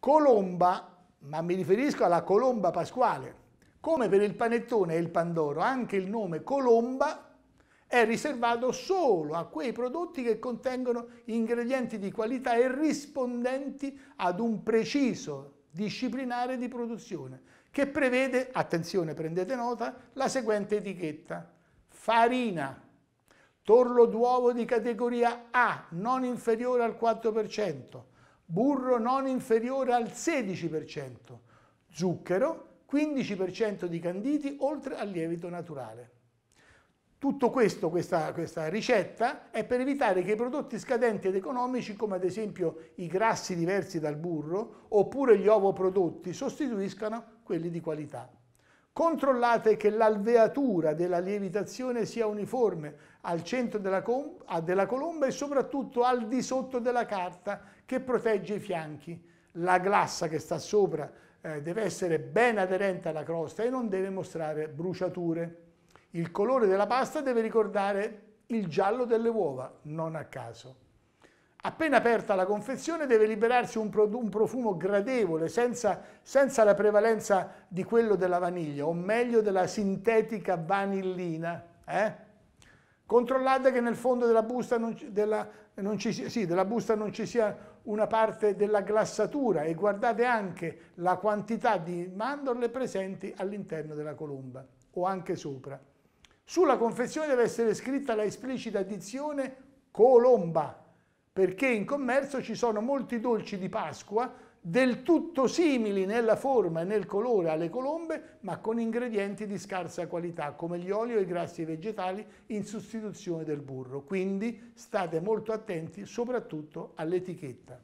Colomba, ma mi riferisco alla colomba pasquale. Come per il panettone e il pandoro, anche il nome colomba è riservato solo a quei prodotti che contengono ingredienti di qualità e rispondenti ad un preciso disciplinare di produzione che prevede, attenzione prendete nota, la seguente etichetta. Farina, torlo d'uovo di categoria A non inferiore al 4%, burro non inferiore al 16%, zucchero 15% di canditi oltre al lievito naturale. Tutto questo, questa, questa, ricetta, è per evitare che i prodotti scadenti ed economici, come ad esempio i grassi diversi dal burro, oppure gli ovoprodotti, sostituiscano quelli di qualità. Controllate che l'alveatura della lievitazione sia uniforme al centro della, della colomba e soprattutto al di sotto della carta che protegge i fianchi. La glassa che sta sopra eh, deve essere ben aderente alla crosta e non deve mostrare bruciature. Il colore della pasta deve ricordare il giallo delle uova, non a caso. Appena aperta la confezione deve liberarsi un, profumo gradevole, senza, senza la prevalenza di quello della vaniglia, o meglio della sintetica vanillina. Eh? Controllate che nel fondo della busta non, della, non ci, sì, della busta non ci sia una parte della glassatura e guardate anche la quantità di mandorle presenti all'interno della colomba o anche sopra. Sulla confezione deve essere scritta la esplicita dizione colomba, perché in commercio ci sono molti dolci di Pasqua del tutto simili nella forma e nel colore alle colombe, ma con ingredienti di scarsa qualità, come gli oli e i grassi vegetali in sostituzione del burro. Quindi state molto attenti soprattutto all'etichetta.